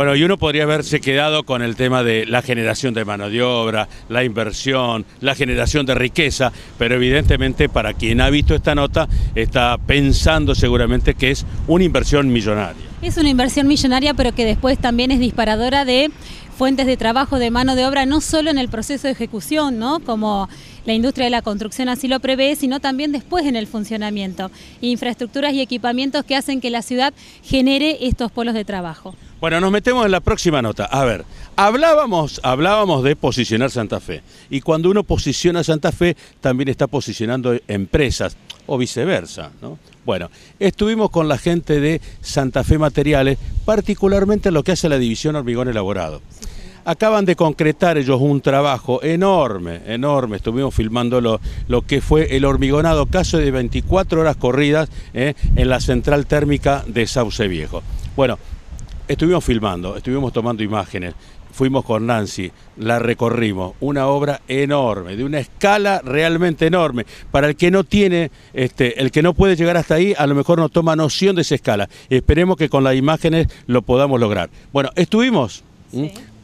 Bueno, y uno podría haberse quedado con el tema de la generación de mano de obra, la inversión, la generación de riqueza, pero evidentemente para quien ha visto esta nota está pensando seguramente que es una inversión millonaria. Es una inversión millonaria, pero que después también es disparadora de fuentes de trabajo de mano de obra, no solo en el proceso de ejecución, ¿no? como la industria de la construcción así lo prevé, sino también después en el funcionamiento. Infraestructuras y equipamientos que hacen que la ciudad genere estos polos de trabajo. Bueno, nos metemos en la próxima nota. A ver, hablábamos, hablábamos de posicionar Santa Fe. Y cuando uno posiciona Santa Fe, también está posicionando empresas, o viceversa, ¿no? Bueno, estuvimos con la gente de Santa Fe Materiales, particularmente lo que hace la división hormigón elaborado. Acaban de concretar ellos un trabajo enorme, enorme. Estuvimos filmando lo, lo que fue el hormigonado caso de 24 horas corridas ¿eh? en la central térmica de Sauce Viejo. Bueno, Estuvimos filmando, estuvimos tomando imágenes, fuimos con Nancy, la recorrimos, una obra enorme, de una escala realmente enorme. Para el que no tiene, este, el que no puede llegar hasta ahí, a lo mejor no toma noción de esa escala. Esperemos que con las imágenes lo podamos lograr. Bueno, estuvimos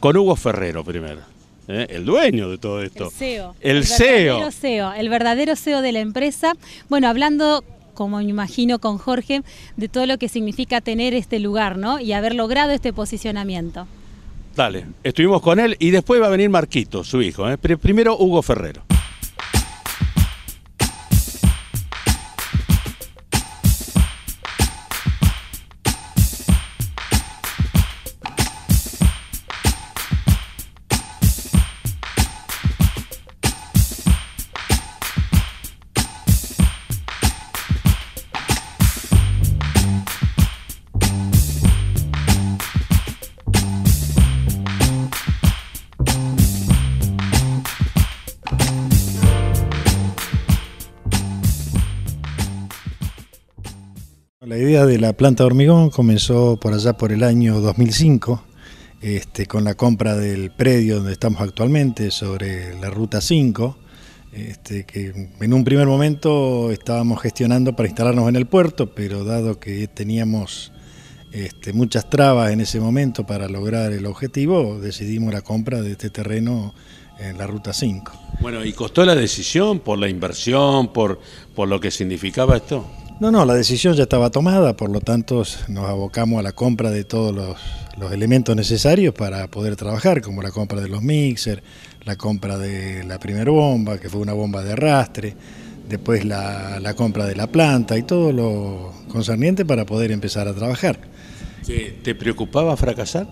con Hugo Ferrero primero. ¿eh? El dueño de todo esto. E el CEO. El, CEO. E el verdadero CEO de la empresa. Bueno, hablando como me imagino con Jorge, de todo lo que significa tener este lugar, ¿no? Y haber logrado este posicionamiento. Dale, estuvimos con él y después va a venir Marquito, su hijo. ¿eh? Primero Hugo Ferrero. idea de la planta de hormigón comenzó por allá por el año 2005, este, con la compra del predio donde estamos actualmente, sobre la Ruta 5, este, que en un primer momento estábamos gestionando para instalarnos en el puerto, pero dado que teníamos este, muchas trabas en ese momento para lograr el objetivo, decidimos la compra de este terreno en la Ruta 5. Bueno, ¿y costó la decisión por la inversión, por lo que significaba esto? No, no, la decisión ya estaba tomada, por lo tanto nos abocamos a la compra de todos los, elementos necesarios para poder trabajar, como la compra de los mixers, la compra de la primera bomba, que fue una bomba de arrastre, después la, compra de la planta y todo lo concerniente para poder empezar a trabajar. ¿Te preocupaba fracasar?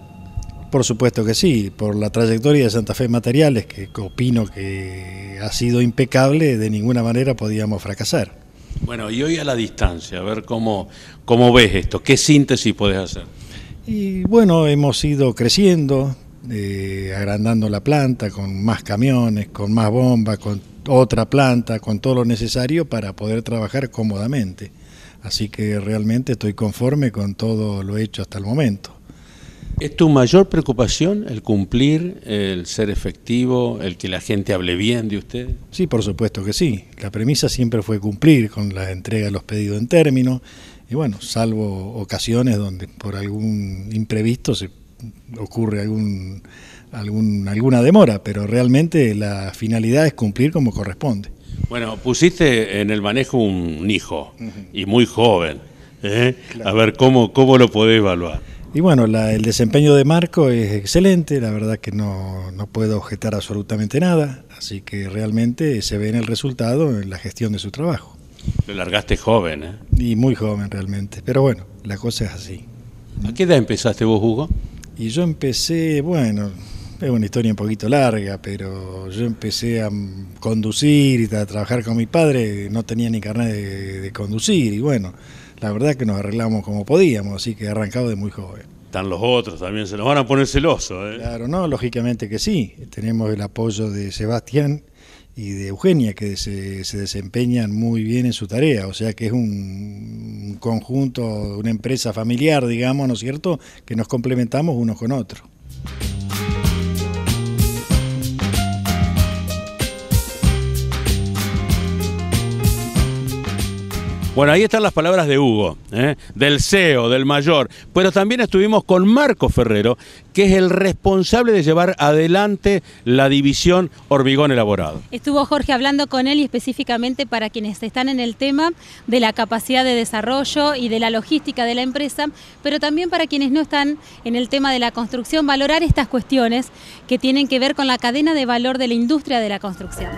Por supuesto que sí, por la trayectoria de Santa Fe Materiales, que opino que ha sido impecable, de ninguna manera podíamos fracasar. Bueno, y hoy a la distancia, a ver cómo, cómo ves esto, qué síntesis puedes hacer. Y bueno, hemos ido creciendo, eh, agrandando la planta con más camiones, con más bombas, con otra planta, con todo lo necesario para poder trabajar cómodamente. Así que realmente estoy conforme con todo lo hecho hasta el momento. ¿Es tu mayor preocupación el cumplir, el ser efectivo, el que la gente hable bien de usted? Sí, por supuesto que sí. La premisa siempre fue cumplir con la entrega de los pedidos en término. Y bueno, salvo ocasiones donde por algún imprevisto se ocurre algún, alguna demora, pero realmente la finalidad es cumplir como corresponde. Bueno, pusiste en el manejo un hijo y muy joven. ¿eh? A ver, ¿cómo, ¿cómo lo podés evaluar? Y bueno, el desempeño de Marco es excelente, la verdad que no, puedo objetar absolutamente nada, así que realmente se ve en el resultado, en la gestión de su trabajo. Lo largaste joven, ¿eh? Y muy joven realmente, pero bueno, la cosa es así. ¿A qué edad empezaste vos, Hugo? Y yo empecé, bueno, es una historia un poquito larga, pero yo empecé a conducir y a trabajar con mi padre, no tenía ni carnet de conducir y bueno la verdad que nos arreglamos como podíamos, así que arrancado de muy joven. Están los otros también, se nos van a poner celosos. ¿eh? Claro, no, lógicamente que sí. Tenemos el apoyo de Sebastián y de Eugenia, que se, desempeñan muy bien en su tarea, o sea que es un conjunto, una empresa familiar, digamos, ¿no es cierto?, que nos complementamos unos con otros. Bueno, ahí están las palabras de Hugo, ¿eh? del CEO, del mayor, pero también estuvimos con Marco Ferrero, que es el responsable de llevar adelante la división hormigón elaborado. Estuvo Jorge hablando con él y específicamente para quienes están en el tema de la capacidad de desarrollo y de la logística de la empresa, pero también para quienes no están en el tema de la construcción, valorar estas cuestiones que tienen que ver con la cadena de valor de la industria de la construcción.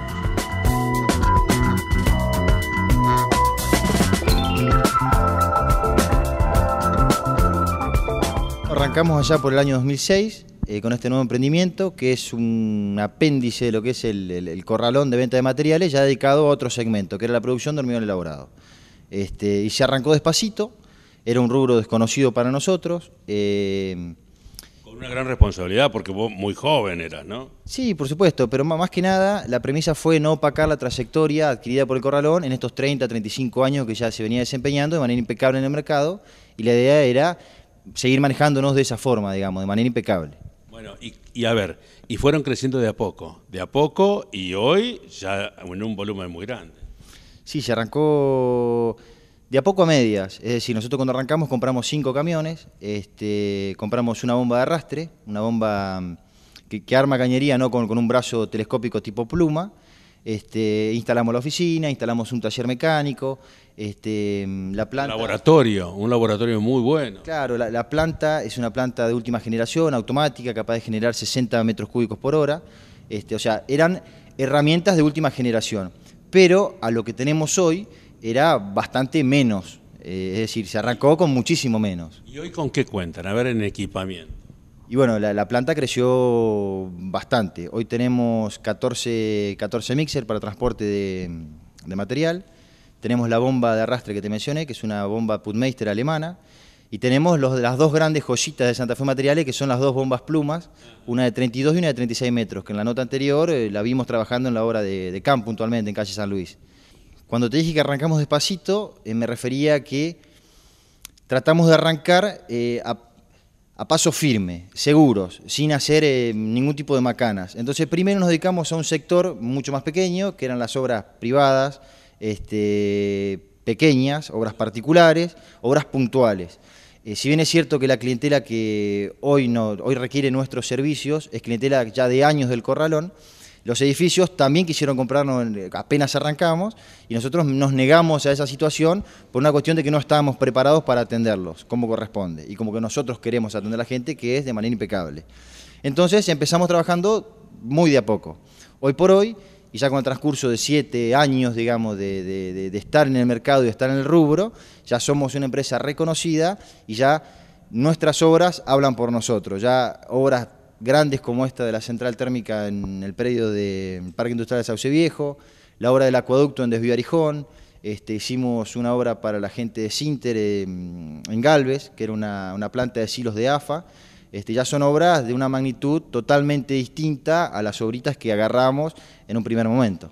Arrancamos allá por el año 2006 eh, con este nuevo emprendimiento que es un apéndice de lo que es el, corralón de venta de materiales ya dedicado a otro segmento, que era la producción de hormigón elaborado. Este, y se arrancó despacito, era un rubro desconocido para nosotros. Eh, con una gran responsabilidad porque vos muy joven eras, ¿no? Sí, por supuesto, pero más que nada la premisa fue no opacar la trayectoria adquirida por el corralón en estos 30, 35 años que ya se venía desempeñando de manera impecable en el mercado y la idea era seguir manejándonos de esa forma, digamos, de manera impecable. Bueno, y, a ver, y fueron creciendo de a poco, de a poco y hoy ya en un volumen muy grande. Sí, se arrancó de a poco a medias, es decir, nosotros cuando arrancamos compramos cinco camiones, este, compramos una bomba de arrastre, una bomba mm, que, arma cañería no con un brazo telescópico tipo pluma, este, instalamos la oficina, instalamos un taller mecánico, este, mm, la planta... laboratorio, un laboratorio muy bueno. Claro, la, planta es una planta de última generación, automática, capaz de generar 60 metros cúbicos por hora. Este, o sea, eran herramientas de última generación, pero a lo que tenemos hoy era bastante menos. Eh, es decir, se arrancó con muchísimo menos. ¿Y hoy con qué cuentan? A ver, en equipamiento. Y bueno, la, planta creció bastante. Hoy tenemos 14, 14 mixer para transporte de, material. Tenemos la bomba de arrastre que te mencioné, que es una bomba Putmeister alemana. Y tenemos los, las dos grandes joyitas de Santa Fe Materiales, que son las dos bombas plumas, una de 32 y una de 36 metros, que en la nota anterior eh, la vimos trabajando en la obra de, de puntualmente, en calle San Luis. Cuando te dije que arrancamos despacito, eh, me refería a que tratamos de arrancar eh, a a paso firme, seguros, sin hacer eh, ningún tipo de macanas. Entonces primero nos dedicamos a un sector mucho más pequeño, que eran las obras privadas, este, pequeñas, obras particulares, obras puntuales. Eh, si bien es cierto que la clientela que hoy, hoy requiere nuestros servicios es clientela ya de años del corralón, los edificios también quisieron comprarnos apenas arrancamos y nosotros nos negamos a esa situación por una cuestión de que no estábamos preparados para atenderlos como corresponde y como que nosotros queremos atender a la gente que es de manera impecable. Entonces empezamos trabajando muy de a poco. Hoy por hoy, y ya con el transcurso de siete años, digamos, de, estar en el mercado y de estar en el rubro, ya somos una empresa reconocida y ya nuestras obras hablan por nosotros, ya obras grandes como esta de la central térmica en el predio del Parque Industrial de Sauce Viejo, la obra del acueducto en Desvío Arijón, este, hicimos una obra para la gente de Sinter em, en Galvez, que era una, planta de silos de AFA. Este, ya son obras de una magnitud totalmente distinta a las obritas que agarramos en un primer momento.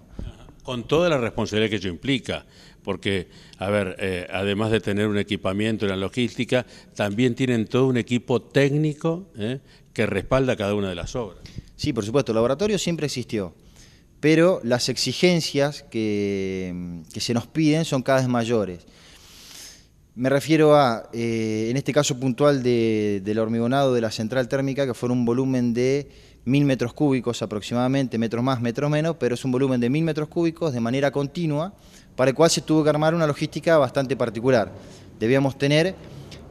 Con toda la responsabilidad que ello implica, porque, a ver, eh, además de tener un equipamiento y la logística, también tienen todo un equipo técnico eh, que respalda cada una de las obras. Sí, por supuesto, el laboratorio siempre existió, pero las exigencias que, se nos piden son cada vez mayores. Me refiero a, eh, en este caso puntual del hormigonado de la central térmica, que fue un volumen de mil metros cúbicos aproximadamente, metros más, metros menos, pero es un volumen de mil metros cúbicos de manera continua, para el cual se tuvo que armar una logística bastante particular. Debíamos tener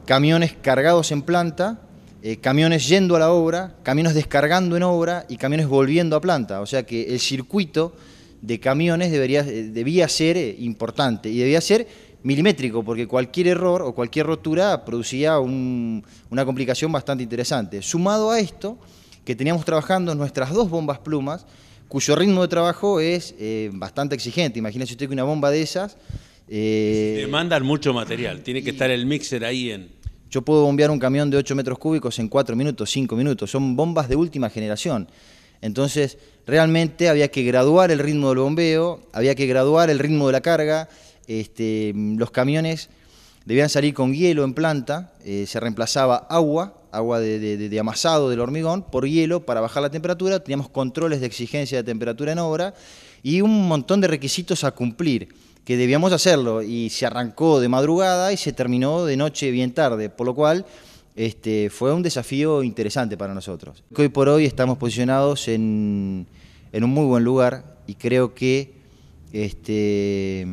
camiones cargados en planta, eh, camiones yendo a la obra, camiones descargando en obra y camiones volviendo a planta. O sea que el circuito de camiones debería, eh, debía ser eh, importante y debía ser milimétrico, porque cualquier error o cualquier rotura producía una complicación bastante interesante. Sumado a esto, que teníamos trabajando nuestras dos bombas plumas, cuyo ritmo de trabajo es bastante exigente. Imagínese usted que una bomba de esas... Eh, Demandan mucho material, tiene que estar el mixer ahí en... Yo puedo bombear un camión de 8 metros cúbicos en 4 minutos, 5 minutos. Son bombas de última generación. Entonces, realmente había que graduar el ritmo del bombeo, había que graduar el ritmo de la carga. Este, los camiones debían salir con hielo en planta, eh, se reemplazaba agua, agua de, amasado del hormigón, por hielo para bajar la temperatura, teníamos controles de exigencia de temperatura en obra y un montón de requisitos a cumplir que debíamos hacerlo y se arrancó de madrugada y se terminó de noche bien tarde, por lo cual este, fue un desafío interesante para nosotros. Hoy por hoy estamos posicionados en, un muy buen lugar y creo que este,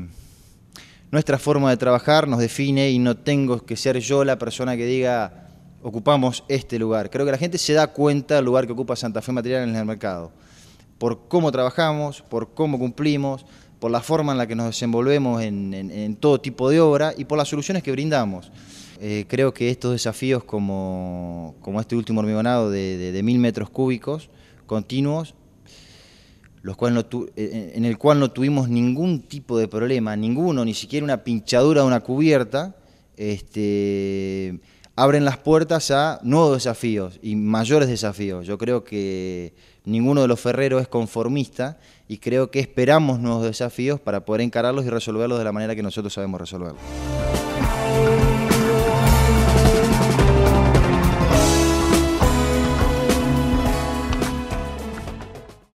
nuestra forma de trabajar nos define y no tengo que ser yo la persona que diga ocupamos este lugar. Creo que la gente se da cuenta del lugar que ocupa Santa Fe Material en el mercado, por cómo trabajamos, por cómo cumplimos, por la forma en la que nos desenvolvemos en, todo tipo de obra y por las soluciones que brindamos. Eh, creo que estos desafíos como, este último hormigonado de, mil metros cúbicos continuos, los cuales eh, en el cual no tuvimos ningún tipo de problema, ninguno, ni siquiera una pinchadura de una cubierta, este, abren las puertas a nuevos desafíos y mayores desafíos. Yo creo que ninguno de los ferreros es conformista y creo que esperamos nuevos desafíos para poder encararlos y resolverlos de la manera que nosotros sabemos resolverlos.